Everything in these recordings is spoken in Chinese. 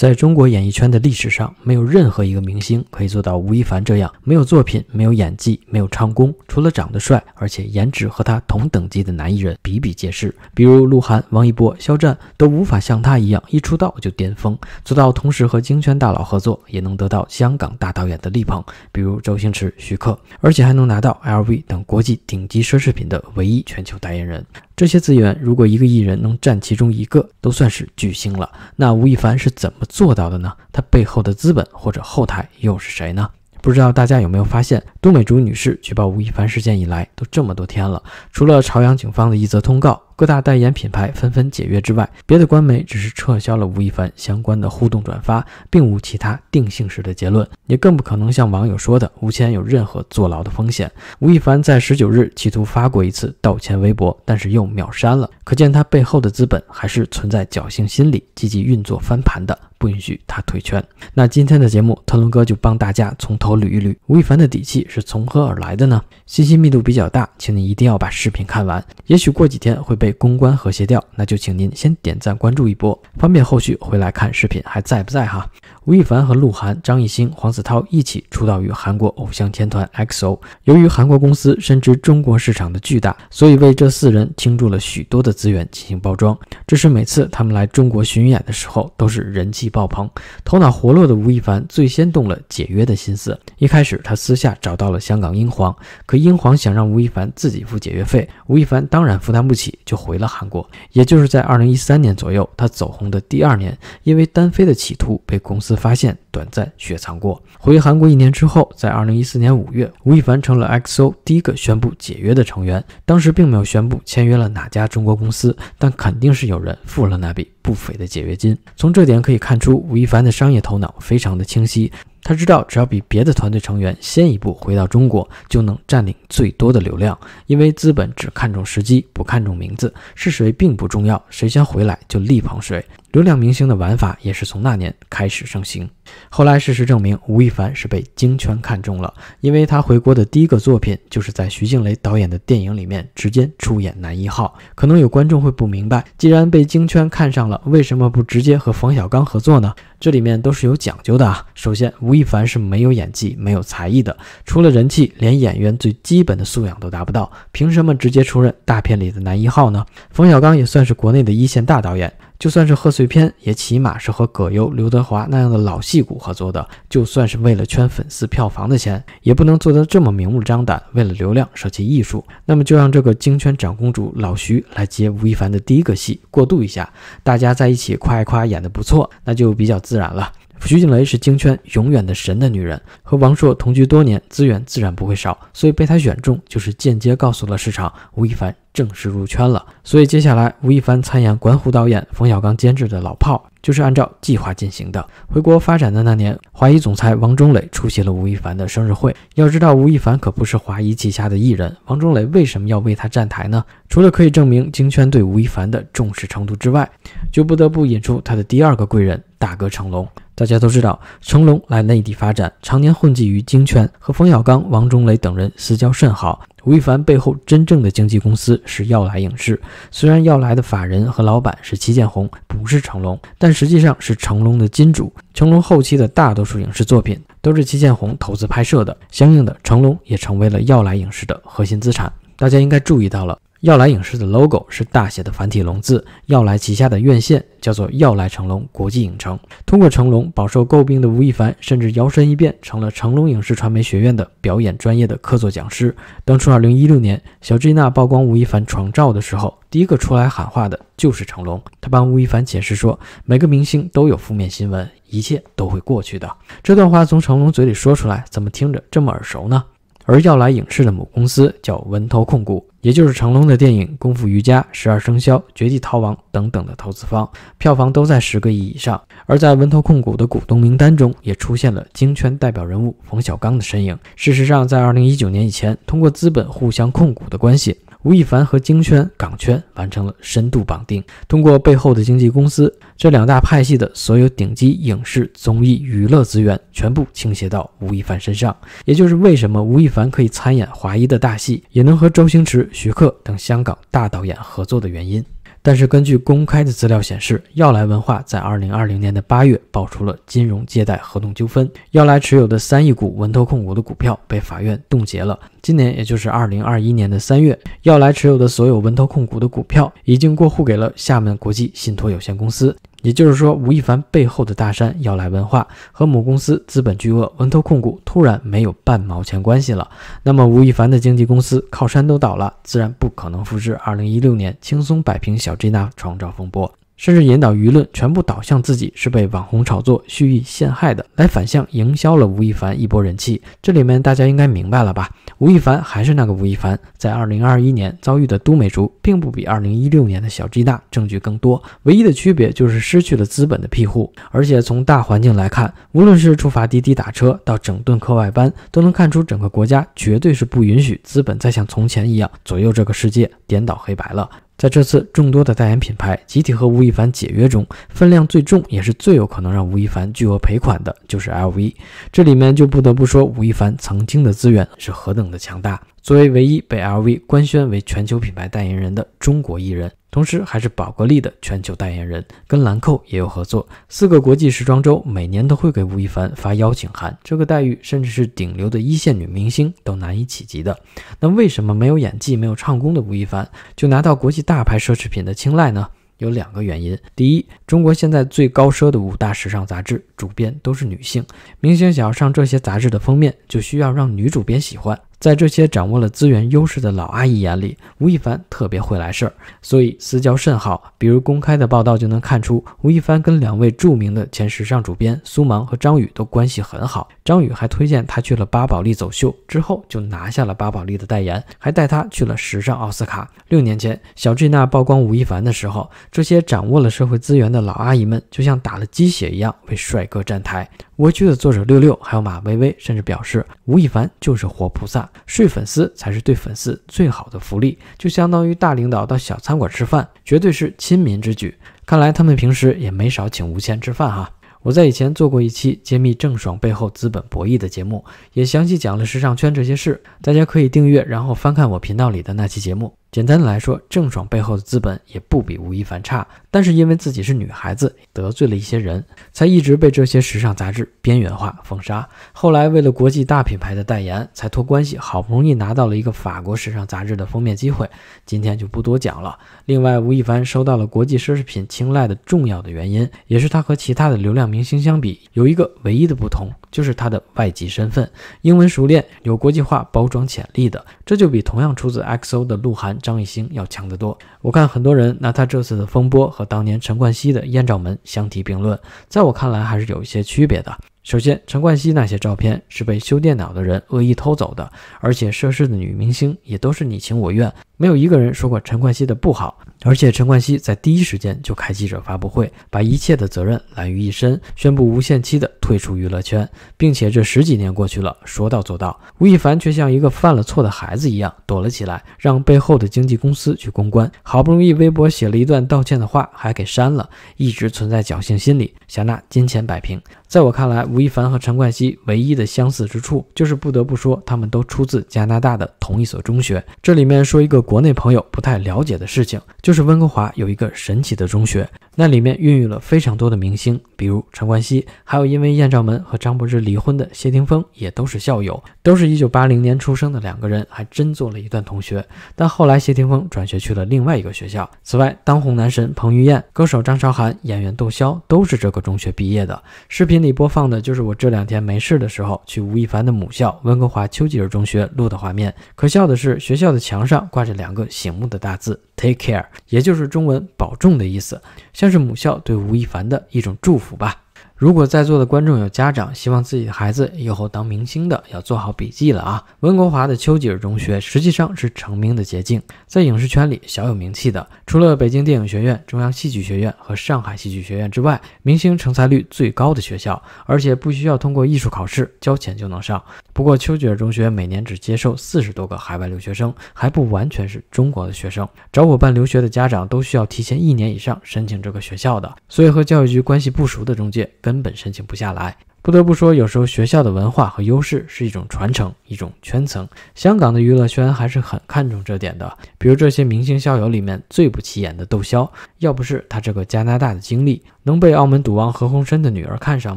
在中国演艺圈的历史上，没有任何一个明星可以做到吴亦凡这样：没有作品，没有演技，没有唱功，除了长得帅，而且颜值和他同等级的男艺人比比皆是。比如鹿晗、王一博、肖战都无法像他一样，一出道就巅峰，做到同时和京圈大佬合作，也能得到香港大导演的力捧，比如周星驰、徐克，而且还能拿到 LV 等国际顶级奢侈品的唯一全球代言人。这些资源，如果一个艺人能占其中一个，都算是巨星了。那吴亦凡是怎么做到的呢？他背后的资本或者后台又是谁呢？不知道大家有没有发现，杜美竹女士举报吴亦凡事件以来，都这么多天了，除了朝阳警方的一则通告。各大代言品牌纷纷解约之外，别的官媒只是撤销了吴亦凡相关的互动转发，并无其他定性式的结论，也更不可能像网友说的吴谦有任何坐牢的风险。吴亦凡在十九日企图发过一次道歉微博，但是又秒删了，可见他背后的资本还是存在侥幸心理，积极运作翻盘的。不允许他退圈。那今天的节目，腾龙哥就帮大家从头捋一捋吴亦凡的底气是从何而来的呢？信息密度比较大，请您一定要把视频看完。也许过几天会被公关和谐掉，那就请您先点赞关注一波，方便后续回来看视频还在不在哈。吴亦凡和鹿晗、张艺兴、黄子韬一起出道于韩国偶像天团 XO。由于韩国公司深知中国市场的巨大，所以为这四人倾注了许多的资源进行包装。这是每次他们来中国巡演的时候都是人气爆棚。头脑活络的吴亦凡最先动了解约的心思。一开始他私下找到了香港英皇，可英皇想让吴亦凡自己付解约费，吴亦凡当然负担不起，就回了韩国。也就是在2013年左右，他走红的第二年，因为单飞的企图被公司。发现短暂雪藏过，回韩国一年之后，在二零一四年五月，吴亦凡成了 XO 第一个宣布解约的成员。当时并没有宣布签约了哪家中国公司，但肯定是有人付了那笔不菲的解约金。从这点可以看出，吴亦凡的商业头脑非常的清晰。他知道，只要比别的团队成员先一步回到中国，就能占领最多的流量。因为资本只看重时机，不看重名字，是谁并不重要，谁先回来就力捧谁。流量明星的玩法也是从那年开始盛行。后来事实证明，吴亦凡是被京圈看中了，因为他回国的第一个作品就是在徐静蕾导演的电影里面直接出演男一号。可能有观众会不明白，既然被京圈看上了，为什么不直接和冯小刚合作呢？这里面都是有讲究的啊。首先，吴亦凡是没有演技、没有才艺的，除了人气，连演员最基本的素养都达不到，凭什么直接出任大片里的男一号呢？冯小刚也算是国内的一线大导演。就算是贺岁片，也起码是和葛优、刘德华那样的老戏骨合作的。就算是为了圈粉丝、票房的钱，也不能做得这么明目张胆。为了流量舍弃艺术，那么就让这个京圈长公主老徐来接吴亦凡的第一个戏，过渡一下，大家在一起夸一夸演得不错，那就比较自然了。徐静蕾是京圈永远的神的女人，和王朔同居多年，资源自然不会少，所以被他选中，就是间接告诉了市场，吴亦凡正式入圈了。所以接下来，吴亦凡参演管虎导演、冯小刚监制的《老炮》，就是按照计划进行的。回国发展的那年，华谊总裁王中磊出席了吴亦凡的生日会。要知道，吴亦凡可不是华谊旗下的艺人，王中磊为什么要为他站台呢？除了可以证明京圈对吴亦凡的重视程度之外，就不得不引出他的第二个贵人——大哥成龙。大家都知道，成龙来内地发展，常年混迹于京圈，和冯小刚、王中磊等人私交甚好。吴亦凡背后真正的经纪公司是耀莱影视，虽然耀莱的法人和老板是齐建宏，不是成龙，但实际上是成龙的金主。成龙后期的大多数影视作品都是齐建宏投资拍摄的，相应的，成龙也成为了耀莱影视的核心资产。大家应该注意到了。耀来影视的 logo 是大写的繁体龙字。耀来旗下的院线叫做耀来成龙国际影城。通过成龙，饱受诟病的吴亦凡甚至摇身一变成了成龙影视传媒学院的表演专业的客座讲师。当初2016年小 G 娜曝光吴亦凡床照的时候，第一个出来喊话的就是成龙。他帮吴亦凡解释说，每个明星都有负面新闻，一切都会过去的。这段话从成龙嘴里说出来，怎么听着这么耳熟呢？而要来影视的母公司叫文投控股，也就是成龙的电影《功夫瑜伽》《十二生肖》《绝地逃亡》等等的投资方，票房都在十个亿以上。而在文投控股的股东名单中，也出现了京圈代表人物冯小刚的身影。事实上，在二零一九年以前，通过资本互相控股的关系。吴亦凡和京圈、港圈完成了深度绑定，通过背后的经纪公司，这两大派系的所有顶级影视、综艺、娱乐资源全部倾斜到吴亦凡身上，也就是为什么吴亦凡可以参演华谊的大戏，也能和周星驰、徐克等香港大导演合作的原因。但是，根据公开的资料显示，耀莱文化在二零二零年的八月爆出了金融借贷合同纠纷，耀莱持有的三亿股文投控股的股票被法院冻结了。今年，也就是二零二一年的三月，耀莱持有的所有文投控股的股票已经过户给了厦门国际信托有限公司。也就是说，吴亦凡背后的大山耀来文化和母公司资本巨鳄文投控股突然没有半毛钱关系了。那么，吴亦凡的经纪公司靠山都倒了，自然不可能复制二零一六年轻松摆平小 G 娜创造风波。甚至引导舆论全部导向自己是被网红炒作、蓄意陷害的，来反向营销了吴亦凡一波人气。这里面大家应该明白了吧？吴亦凡还是那个吴亦凡。在二零二一年遭遇的都美竹，并不比二零一六年的小 G 大，证据更多。唯一的区别就是失去了资本的庇护，而且从大环境来看，无论是处罚滴滴打车，到整顿课外班，都能看出整个国家绝对是不允许资本再像从前一样左右这个世界、颠倒黑白了。在这次众多的代言品牌集体和吴亦凡解约中，分量最重，也是最有可能让吴亦凡巨额赔款的，就是 LV。这里面就不得不说，吴亦凡曾经的资源是何等的强大。作为唯一被 LV 官宣为全球品牌代言人的中国艺人，同时还是宝格丽的全球代言人，跟兰蔻也有合作。四个国际时装周每年都会给吴亦凡发邀请函，这个待遇甚至是顶流的一线女明星都难以企及的。那为什么没有演技、没有唱功的吴亦凡就拿到国际大牌奢侈品的青睐呢？有两个原因。第一，中国现在最高奢的五大时尚杂志主编都是女性，明星想要上这些杂志的封面，就需要让女主编喜欢。在这些掌握了资源优势的老阿姨眼里，吴亦凡特别会来事儿，所以私交甚好。比如公开的报道就能看出，吴亦凡跟两位著名的前时尚主编苏芒和张宇都关系很好。张宇还推荐他去了巴宝莉走秀，之后就拿下了巴宝莉的代言，还带他去了时尚奥斯卡。六年前，小 G 娜曝光吴亦凡的时候，这些掌握了社会资源的老阿姨们就像打了鸡血一样为帅哥站台。《蜗居》的作者六六，还有马薇薇，甚至表示吴亦凡就是活菩萨，睡粉丝才是对粉丝最好的福利，就相当于大领导到小餐馆吃饭，绝对是亲民之举。看来他们平时也没少请吴谦吃饭哈。我在以前做过一期揭秘郑爽背后资本博弈的节目，也详细讲了时尚圈这些事，大家可以订阅，然后翻看我频道里的那期节目。简单的来说，郑爽背后的资本也不比吴亦凡差。但是因为自己是女孩子，得罪了一些人才一直被这些时尚杂志边缘化、封杀。后来为了国际大品牌的代言，才托关系，好不容易拿到了一个法国时尚杂志的封面机会。今天就不多讲了。另外，吴亦凡收到了国际奢侈品青睐的重要的原因，也是他和其他的流量明星相比有一个唯一的不同，就是他的外籍身份，英文熟练，有国际化包装潜力的，这就比同样出自 XO 的鹿晗、张艺兴要强得多。我看很多人拿他这次的风波。和当年陈冠希的艳照门相提并论，在我看来还是有一些区别的。首先，陈冠希那些照片是被修电脑的人恶意偷走的，而且涉事的女明星也都是你情我愿。没有一个人说过陈冠希的不好，而且陈冠希在第一时间就开记者发布会，把一切的责任揽于一身，宣布无限期的退出娱乐圈，并且这十几年过去了，说到做到。吴亦凡却像一个犯了错的孩子一样躲了起来，让背后的经纪公司去公关，好不容易微博写了一段道歉的话，还给删了，一直存在侥幸心理，想拿金钱摆平。在我看来，吴亦凡和陈冠希唯一的相似之处，就是不得不说，他们都出自加拿大的同一所中学。这里面说一个。国内朋友不太了解的事情，就是温哥华有一个神奇的中学，那里面孕育了非常多的明星，比如陈冠希，还有因为艳照门和张柏芝离婚的谢霆锋，也都是校友，都是一九八零年出生的两个人，还真做了一段同学。但后来谢霆锋转学去了另外一个学校。此外，当红男神彭于晏、歌手张韶涵、演员窦骁都是这个中学毕业的。视频里播放的就是我这两天没事的时候去吴亦凡的母校温哥华丘吉尔中学录的画面。可笑的是，学校的墙上挂着。两个醒目的大字 “Take care”，也就是中文“保重”的意思，像是母校对吴亦凡的一种祝福吧。如果在座的观众有家长希望自己的孩子以后当明星的，要做好笔记了啊！温国华的丘吉尔中学实际上是成名的捷径，在影视圈里小有名气的，除了北京电影学院、中央戏剧学院和上海戏剧学院之外，明星成才率最高的学校，而且不需要通过艺术考试，交钱就能上。不过，丘吉尔中学每年只接受四十多个海外留学生，还不完全是中国的学生。找我办留学的家长都需要提前一年以上申请这个学校的，所以和教育局关系不熟的中介跟。根本申请不下来。不得不说，有时候学校的文化和优势是一种传承，一种圈层。香港的娱乐圈还是很看重这点的。比如这些明星校友里面最不起眼的窦骁，要不是他这个加拿大的经历，能被澳门赌王何鸿燊的女儿看上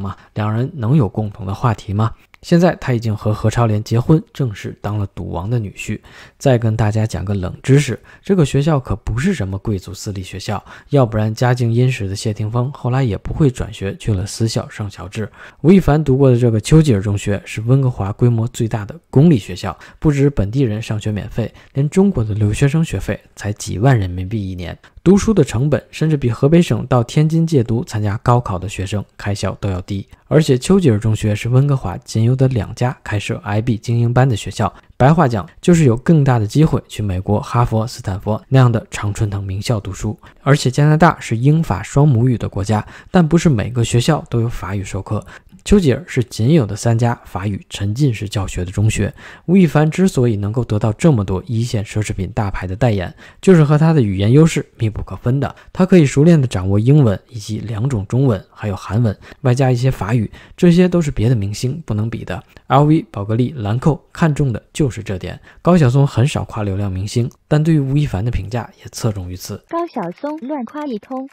吗？两人能有共同的话题吗？现在他已经和何超莲结婚，正式当了赌王的女婿。再跟大家讲个冷知识：这个学校可不是什么贵族私立学校，要不然家境殷实的谢霆锋后来也不会转学去了私校圣乔治。吴亦凡读过的这个丘吉尔中学是温哥华规模最大的公立学校，不止本地人上学免费，连中国的留学生学费才几万人民币一年，读书的成本甚至比河北省到天津借读参加高考的学生开销都要低。而且丘吉尔中学是温哥华仅有。的两家开设 IB 精英班的学校，白话讲就是有更大的机会去美国哈佛、斯坦福那样的常春藤名校读书。而且加拿大是英法双母语的国家，但不是每个学校都有法语授课。丘吉尔是仅有的三家法语沉浸式教学的中学。吴亦凡之所以能够得到这么多一线奢侈品大牌的代言，就是和他的语言优势密不可分的。他可以熟练的掌握英文以及两种中文，还有韩文，外加一些法语，这些都是别的明星不能比的。LV、宝格丽、兰蔻看中的就是这点。高晓松很少夸流量明星，但对于吴亦凡的评价也侧重于此。高晓松乱夸一通。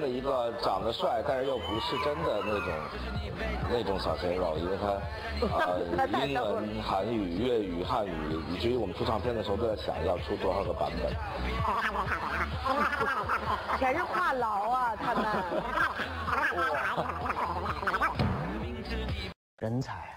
了一个长得帅，但是又不是真的那种那种小鲜肉，因为他，呃，英文、韩语、粤语、汉语，以至于我们出唱片的时候都在想，要出多少个版本。全是话痨啊，他们。人才。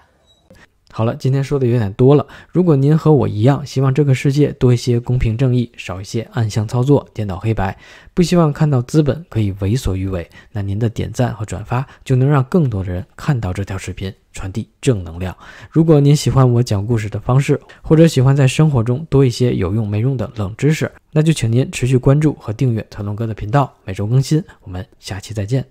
好了，今天说的有点多了。如果您和我一样，希望这个世界多一些公平正义，少一些暗箱操作、颠倒黑白，不希望看到资本可以为所欲为，那您的点赞和转发就能让更多的人看到这条视频，传递正能量。如果您喜欢我讲故事的方式，或者喜欢在生活中多一些有用没用的冷知识，那就请您持续关注和订阅腾龙哥的频道，每周更新。我们下期再见。